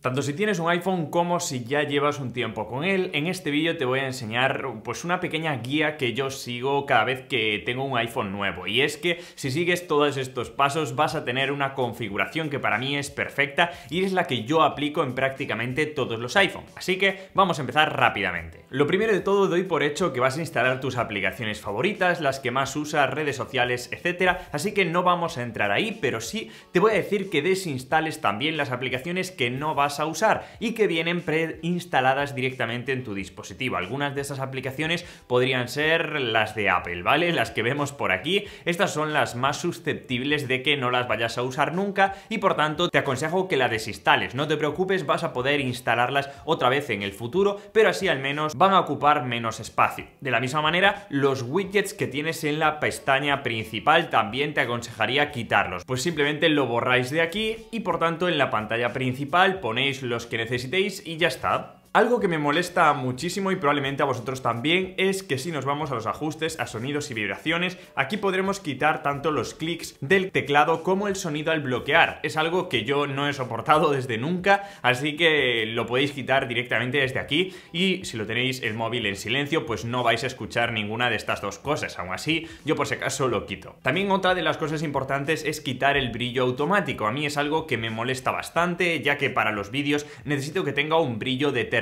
Tanto si tienes un iPhone como si ya llevas un tiempo con él, en este vídeo te voy a enseñar pues una pequeña guía que yo sigo cada vez que tengo un iPhone nuevo y es que si sigues todos estos pasos vas a tener una configuración que para mí es perfecta y es la que yo aplico en prácticamente todos los iPhone. Así que vamos a empezar rápidamente. Lo primero de todo doy por hecho que vas a instalar tus aplicaciones favoritas, las que más usas, redes sociales, etcétera, así que no vamos a entrar ahí, pero sí te voy a decir que desinstales también las aplicaciones que no vas a usar y que vienen preinstaladas directamente en tu dispositivo. Algunas de esas aplicaciones podrían ser las de Apple, ¿vale? Las que vemos por aquí. Estas son las más susceptibles de que no las vayas a usar nunca y por tanto te aconsejo que la desinstales. No te preocupes, vas a poder instalarlas otra vez en el futuro, pero así al menos van a ocupar menos espacio. De la misma manera, los widgets que tienes en la pestaña principal también te aconsejaría quitarlos, pues simplemente lo borráis de aquí y por tanto en la pantalla principal ponéis los que necesitéis y ya está. Algo que me molesta muchísimo y probablemente a vosotros también es que si nos vamos a los ajustes, a sonidos y vibraciones, aquí podremos quitar tanto los clics del teclado como el sonido al bloquear. Es algo que yo no he soportado desde nunca, así que lo podéis quitar directamente desde aquí y si lo tenéis el móvil en silencio, pues no vais a escuchar ninguna de estas dos cosas. Aún así, yo por si acaso lo quito. También otra de las cosas importantes es quitar el brillo automático. A mí es algo que me molesta bastante, ya que para los vídeos necesito que tenga un brillo de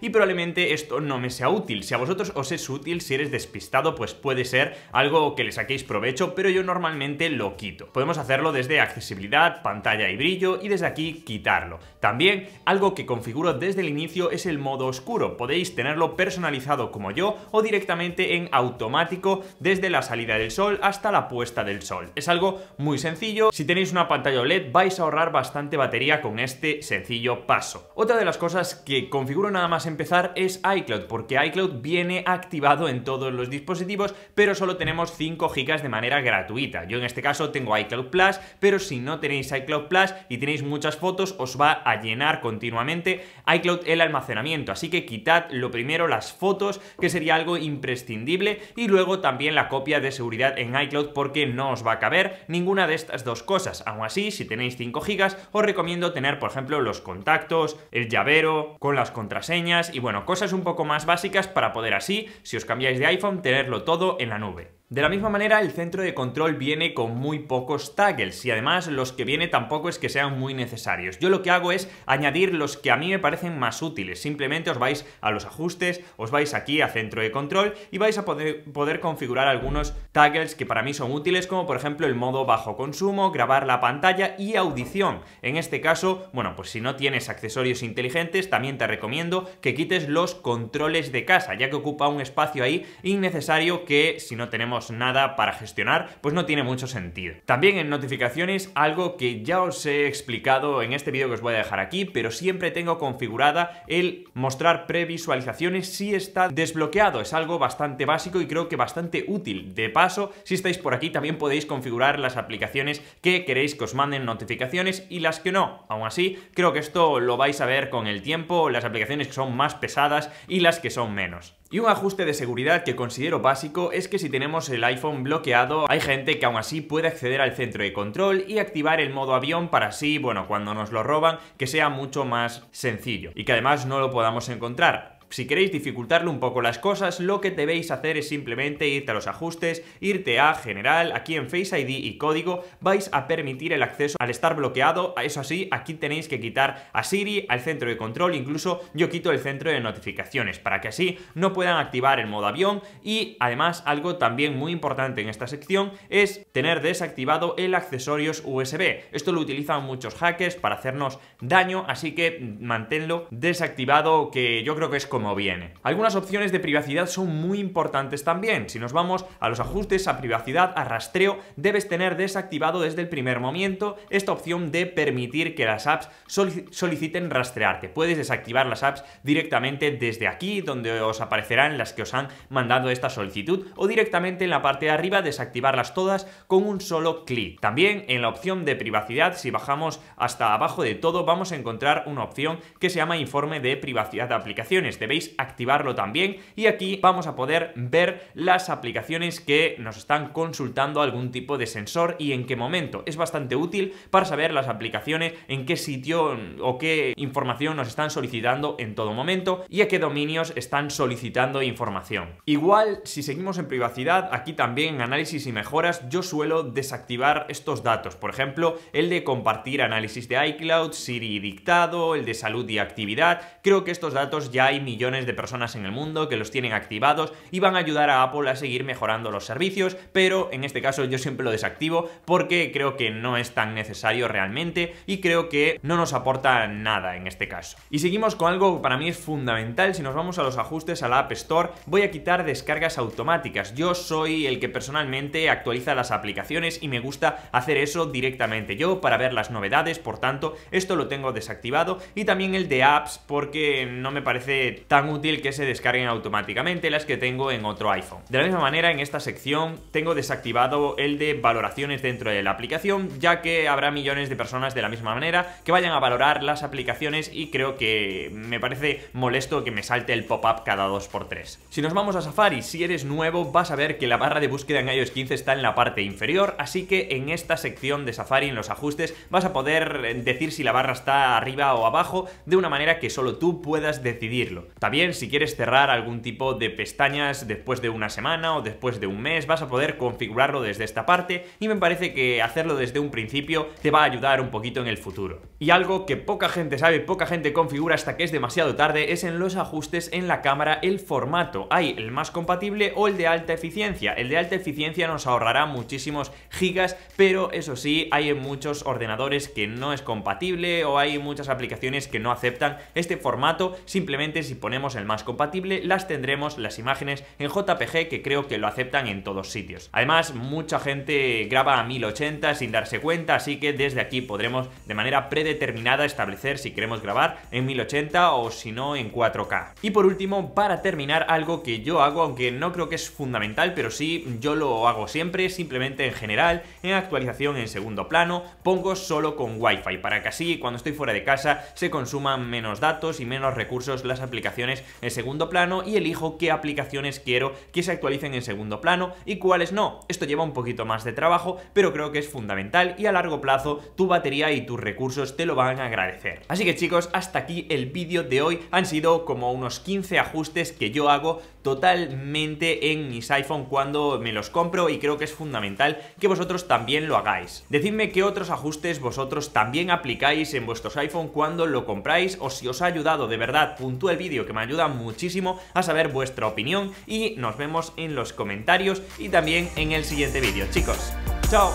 y probablemente esto no me sea útil. Si a vosotros os es útil, si eres despistado, pues puede ser algo que le saquéis provecho, pero yo normalmente lo quito. Podemos hacerlo desde accesibilidad, pantalla y brillo y desde aquí quitarlo. También algo que configuro desde el inicio es el modo oscuro. Podéis tenerlo personalizado como yo o directamente en automático desde la salida del sol hasta la puesta del sol. Es algo muy sencillo. Si tenéis una pantalla OLED vais a ahorrar bastante batería con este sencillo paso. Otra de las cosas que configuro nada más empezar es iCloud, porque iCloud viene activado en todos los dispositivos, pero solo tenemos 5 GB de manera gratuita. Yo en este caso tengo iCloud Plus, pero si no tenéis iCloud Plus y tenéis muchas fotos, os va a llenar continuamente iCloud el almacenamiento. Así que quitad lo primero las fotos, que sería algo imprescindible, y luego también la copia de seguridad en iCloud, porque no os va a caber ninguna de estas dos cosas. Aún así, si tenéis 5 gigas os recomiendo tener, por ejemplo, los contactos, el llavero, con la contraseñas y bueno, cosas un poco más básicas para poder así, si os cambiáis de iPhone, tenerlo todo en la nube. De la misma manera, el centro de control viene con muy pocos toggles y además los que viene tampoco es que sean muy necesarios. Yo lo que hago es añadir los que a mí me parecen más útiles. Simplemente os vais a los ajustes, os vais aquí a centro de control y vais a poder, configurar algunos toggles que para mí son útiles, como por ejemplo el modo bajo consumo, grabar la pantalla y audición. En este caso, bueno, pues si no tienes accesorios inteligentes, también te recomiendo que quites los controles de casa, ya que ocupa un espacio ahí innecesario que si no tenemos nada para gestionar, pues no tiene mucho sentido. También en notificaciones, algo que ya os he explicado en este vídeo que os voy a dejar aquí, pero siempre tengo configurada el mostrar previsualizaciones si está desbloqueado. Es algo bastante básico y creo que bastante útil. De paso, si estáis por aquí también podéis configurar las aplicaciones que queréis que os manden notificaciones y las que no. Aún así, creo que esto lo vais a ver con el tiempo, las aplicaciones que son más pesadas y las que son menos. Y un ajuste de seguridad que considero básico es que si tenemos el iPhone bloqueado, hay gente que aún así puede acceder al centro de control y activar el modo avión para así, bueno, cuando nos lo roban, que sea mucho más sencillo y que además no lo podamos encontrar. Si queréis dificultarle un poco las cosas, lo que debéis hacer es simplemente irte a los ajustes, irte a general, aquí en Face ID y código vais a permitir el acceso al estar bloqueado, eso así, aquí tenéis que quitar a Siri, al centro de control, incluso yo quito el centro de notificaciones, para que así no puedan activar el modo avión y además algo también muy importante en esta sección es tener desactivado el accesorios USB. Esto lo utilizan muchos hackers para hacernos daño, así que manténlo desactivado, que yo creo que es viene. Algunas opciones de privacidad son muy importantes también. Si nos vamos a los ajustes, a privacidad, a rastreo, debes tener desactivado desde el primer momento esta opción de permitir que las apps soliciten rastrearte. Puedes desactivar las apps directamente desde aquí, donde os aparecerán las que os han mandado esta solicitud, o directamente en la parte de arriba desactivarlas todas con un solo clic. También en la opción de privacidad, si bajamos hasta abajo de todo, vamos a encontrar una opción que se llama informe de privacidad de aplicaciones debéis activarlo también y aquí vamos a poder ver las aplicaciones que nos están consultando algún tipo de sensor y en qué momento. Es bastante útil para saber las aplicaciones, en qué sitio o qué información nos están solicitando en todo momento y a qué dominios están solicitando información. Igual, si seguimos en privacidad, aquí también en análisis y mejoras yo suelo desactivar estos datos. Por ejemplo, el de compartir análisis de iCloud, Siri dictado, el de salud y actividad. Creo que estos datos ya hay millones de personas en el mundo que los tienen activados y van a ayudar a Apple a seguir mejorando los servicios, pero en este caso yo siempre lo desactivo porque creo que no es tan necesario realmente y creo que no nos aporta nada en este caso. Y seguimos con algo que para mí es fundamental, si nos vamos a los ajustes a la App Store, voy a quitar descargas automáticas. Yo soy el que personalmente actualiza las aplicaciones y me gusta hacer eso directamente yo para ver las novedades, por tanto, esto lo tengo desactivado y también el de apps porque no me parece tan útil que se descarguen automáticamente las que tengo en otro iPhone. De la misma manera, en esta sección tengo desactivado el de valoraciones dentro de la aplicación, ya que habrá millones de personas de la misma manera que vayan a valorar las aplicaciones y creo que me parece molesto que me salte el pop-up cada 2x3. Si nos vamos a Safari, si eres nuevo vas a ver que la barra de búsqueda en iOS 15 está en la parte inferior, así que en esta sección de Safari, en los ajustes, vas a poder decir si la barra está arriba o abajo de una manera que solo tú puedas decidirlo. También si quieres cerrar algún tipo de pestañas después de una semana o después de un mes, vas a poder configurarlo desde esta parte y me parece que hacerlo desde un principio te va a ayudar un poquito en el futuro. Y algo que poca gente sabe, poca gente configura hasta que es demasiado tarde es en los ajustes en la cámara el formato. Hay el más compatible o el de alta eficiencia. El de alta eficiencia nos ahorrará muchísimos gigas, pero eso sí, hay en muchos ordenadores que no es compatible o hay muchas aplicaciones que no aceptan este formato. Simplemente si ponemos el más compatible, las tendremos las imágenes en JPG que creo que lo aceptan en todos sitios. Además, mucha gente graba a 1080 sin darse cuenta, así que desde aquí podremos de manera predeterminada establecer si queremos grabar en 1080 o si no en 4K. Y por último, para terminar, algo que yo hago, aunque no creo que es fundamental, pero sí yo lo hago siempre, simplemente en general, en actualización en segundo plano, pongo solo con Wi-Fi, para que así cuando estoy fuera de casa se consuman menos datos y menos recursos las aplicaciones en segundo plano y elijo qué aplicaciones quiero que se actualicen en segundo plano y cuáles no. Esto lleva un poquito más de trabajo, pero creo que es fundamental y a largo plazo tu batería y tus recursos te lo van a agradecer. Así que chicos, hasta aquí el vídeo de hoy. Han sido como unos 15 ajustes que yo hago totalmente en mis iPhone cuando me los compro y creo que es fundamental que vosotros también lo hagáis. Decidme qué otros ajustes vosotros también aplicáis en vuestros iPhone cuando lo compráis o si os ha ayudado de verdad, puntúa el vídeo que me ayuda muchísimo a saber vuestra opinión y nos vemos en los comentarios y también en el siguiente vídeo. Chicos, ¡chao!